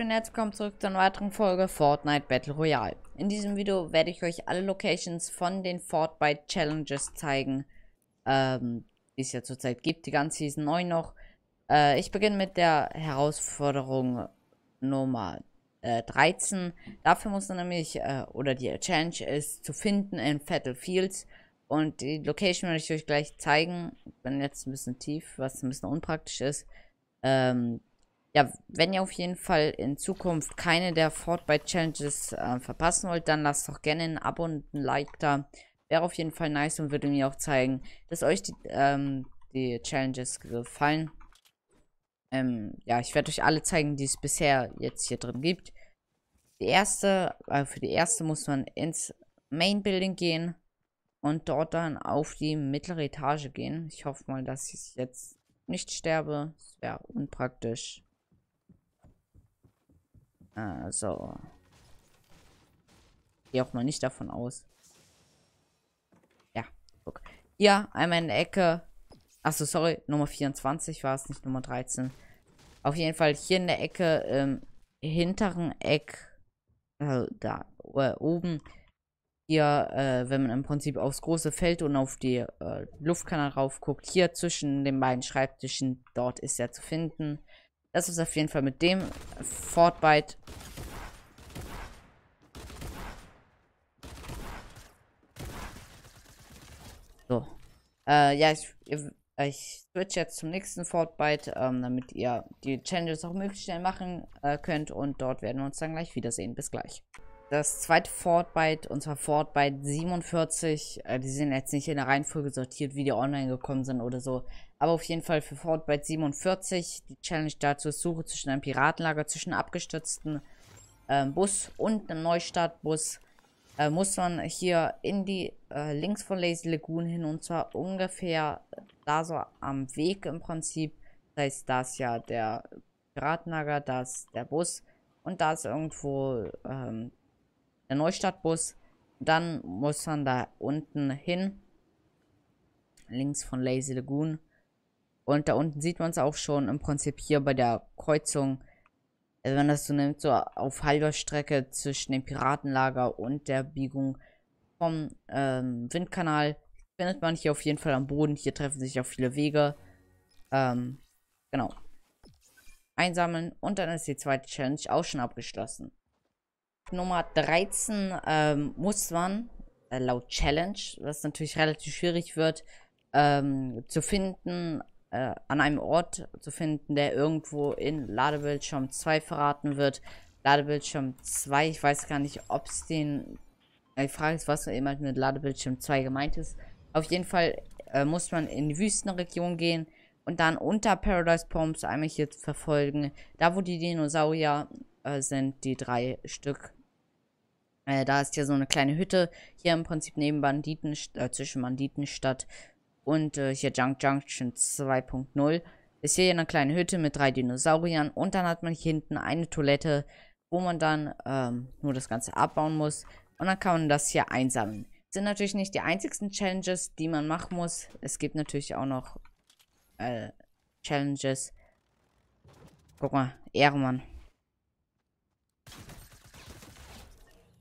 und herzlich willkommen zurück zu einer weiteren Folge Fortnite Battle Royale. In diesem Video werde ich euch alle Locations von den Fortnite Challenges zeigen, ähm, die es ja zurzeit gibt, die ganze Season 9 noch. Äh, ich beginne mit der Herausforderung Nummer äh, 13. Dafür muss man nämlich, äh, oder die Challenge ist zu finden in Battlefields. Und die Location werde ich euch gleich zeigen. Ich bin jetzt ein bisschen tief, was ein bisschen unpraktisch ist. Ähm, ja, wenn ihr auf jeden Fall in Zukunft keine der Fortnite Challenges äh, verpassen wollt, dann lasst doch gerne ein Abo und ein Like da. Wäre auf jeden Fall nice und würde mir auch zeigen, dass euch die, ähm, die Challenges gefallen. Ähm, ja, ich werde euch alle zeigen, die es bisher jetzt hier drin gibt. Die erste, äh, für die erste muss man ins Main Building gehen und dort dann auf die mittlere Etage gehen. Ich hoffe mal, dass ich jetzt nicht sterbe. Das wäre unpraktisch. Also. so. Gehe auch mal nicht davon aus. Ja, guck. Ja, einmal in der Ecke. Achso, sorry, Nummer 24 war es, nicht Nummer 13. Auf jeden Fall hier in der Ecke, im ähm, hinteren Eck, also da äh, oben, hier, äh, wenn man im Prinzip aufs große Feld und auf die äh, Luftkanal raufguckt, hier zwischen den beiden Schreibtischen, dort ist er zu finden. Das ist auf jeden Fall mit dem Fortbite. So. Äh, ja, ich, ich switch jetzt zum nächsten Fortbyte, ähm, damit ihr die Challenges auch möglichst schnell machen äh, könnt. Und dort werden wir uns dann gleich wiedersehen. Bis gleich das zweite Fortbyte, und zwar Fortbyte 47. Äh, die sind jetzt nicht in der Reihenfolge sortiert, wie die online gekommen sind oder so. Aber auf jeden Fall für Fortbyte 47. Die Challenge dazu ist Suche zwischen einem Piratenlager, zwischen abgestürzten äh, Bus und einem Neustartbus. Äh, muss man hier in die äh, links von Lazy Lagoon hin und zwar ungefähr da so am Weg im Prinzip. Das heißt, da ist ja der Piratenlager, da ist der Bus und da ist irgendwo ähm, der Neustadtbus. Dann muss man da unten hin. Links von Lazy Lagoon. Und da unten sieht man es auch schon im Prinzip hier bei der Kreuzung. Also wenn das so nimmt, so auf halber Strecke zwischen dem Piratenlager und der Biegung vom ähm, Windkanal findet man hier auf jeden Fall am Boden. Hier treffen sich auch viele Wege. Ähm, genau. Einsammeln und dann ist die zweite Challenge auch schon abgeschlossen. Nummer 13 ähm, muss man äh, laut Challenge, was natürlich relativ schwierig wird, ähm, zu finden, äh, an einem Ort zu finden, der irgendwo in Ladebildschirm 2 verraten wird. Ladebildschirm 2, ich weiß gar nicht, ob es den. Äh, die frage ist, was eben mit Ladebildschirm 2 gemeint ist. Auf jeden Fall äh, muss man in die Wüstenregion gehen und dann unter Paradise Pomps einmal hier verfolgen. Da, wo die Dinosaurier äh, sind, die drei Stück äh, da ist hier so eine kleine Hütte. Hier im Prinzip neben Banditen, äh, zwischen Banditenstadt und äh, hier Junk Junction 2.0. Ist hier eine kleine Hütte mit drei Dinosauriern. Und dann hat man hier hinten eine Toilette, wo man dann ähm, nur das Ganze abbauen muss. Und dann kann man das hier einsammeln. sind natürlich nicht die einzigsten Challenges, die man machen muss. Es gibt natürlich auch noch äh, Challenges. Guck mal, Ehrenmann.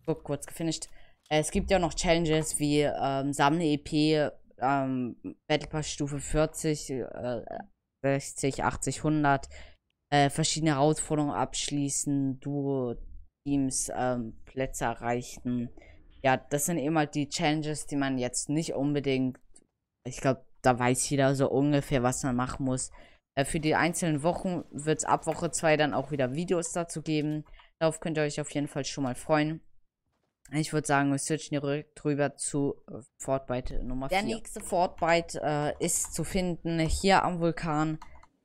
So, kurz gefinisht. Äh, es gibt ja noch Challenges wie ähm, Sammle EP, ähm, Battle Pass Stufe 40, äh, 60, 80, 100, äh, verschiedene Herausforderungen abschließen, Duo, Teams, ähm, Plätze erreichen. Ja, das sind eben halt die Challenges, die man jetzt nicht unbedingt, ich glaube, da weiß jeder so ungefähr, was man machen muss. Äh, für die einzelnen Wochen wird es ab Woche 2 dann auch wieder Videos dazu geben. Darauf könnt ihr euch auf jeden Fall schon mal freuen. Ich würde sagen, wir switchen direkt rüber zu äh, Fortbite äh, Nummer 4. Der nächste Fortbite äh, ist zu finden hier am Vulkan.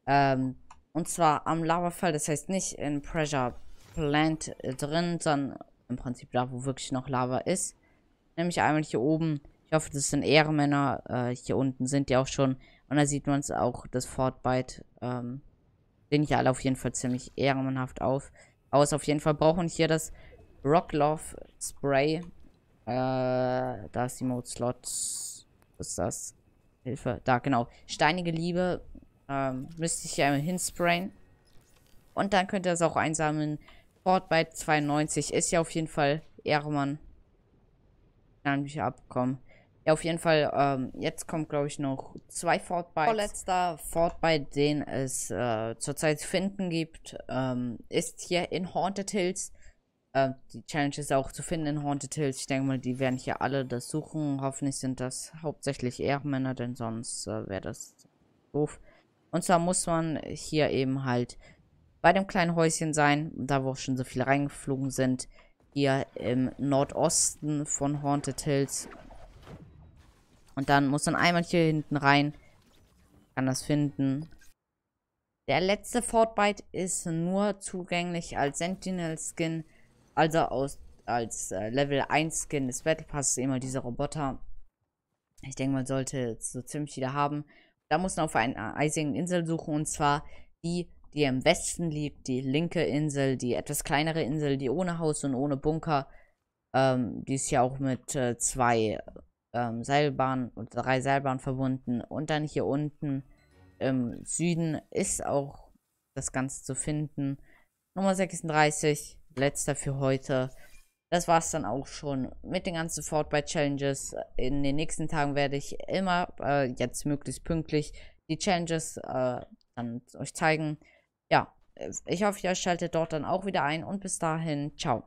Ähm, und zwar am Lavafall, das heißt nicht in Pressure Plant äh, drin, sondern im Prinzip da, wo wirklich noch Lava ist. Nämlich einmal hier oben. Ich hoffe, das sind Ehrenmänner. Äh, hier unten sind die auch schon. Und da sieht man es auch, das Fortbite. Ähm, sehen hier alle auf jeden Fall ziemlich ehrenhaft auf. Aus auf jeden Fall brauchen hier das Rock Love Spray. Äh, da ist die Mode Slot. Was ist das? Hilfe. Da, genau. Steinige Liebe. Ähm, müsste ich ja einmal hinsprayen. Und dann könnt ihr das auch einsammeln. Fortbyte 92 ist ja auf jeden Fall Ehrenmann. Kann ich abkommen. Ja, auf jeden Fall, ähm, jetzt kommt, glaube ich, noch zwei Fortbytes. Vorletzter Fortbyte, den es äh, zurzeit zu finden gibt, ähm, ist hier in Haunted Hills. Äh, die Challenge ist auch zu finden in Haunted Hills. Ich denke mal, die werden hier alle das suchen. Hoffentlich sind das hauptsächlich Ehrenmänner, denn sonst äh, wäre das doof. Und zwar muss man hier eben halt bei dem kleinen Häuschen sein, da wo auch schon so viele reingeflogen sind. Hier im Nordosten von Haunted Hills. Und dann muss man einmal hier hinten rein. Kann das finden. Der letzte Fortbite ist nur zugänglich als Sentinel-Skin. Also aus, als äh, Level 1 Skin des Battle Passes immer dieser Roboter. Ich denke, man sollte so ziemlich jeder haben. Da muss man auf einer eisigen Insel suchen und zwar die, die im Westen liegt, die linke Insel, die etwas kleinere Insel, die ohne Haus und ohne Bunker. Ähm, die ist ja auch mit äh, zwei ähm, Seilbahnen und drei Seilbahnen verbunden. Und dann hier unten im Süden ist auch das Ganze zu finden. Nummer 36 letzter für heute. Das war es dann auch schon mit den ganzen Fortnite Challenges. In den nächsten Tagen werde ich immer äh, jetzt möglichst pünktlich die Challenges äh, dann euch zeigen. Ja, ich hoffe, ihr schaltet dort dann auch wieder ein und bis dahin, ciao.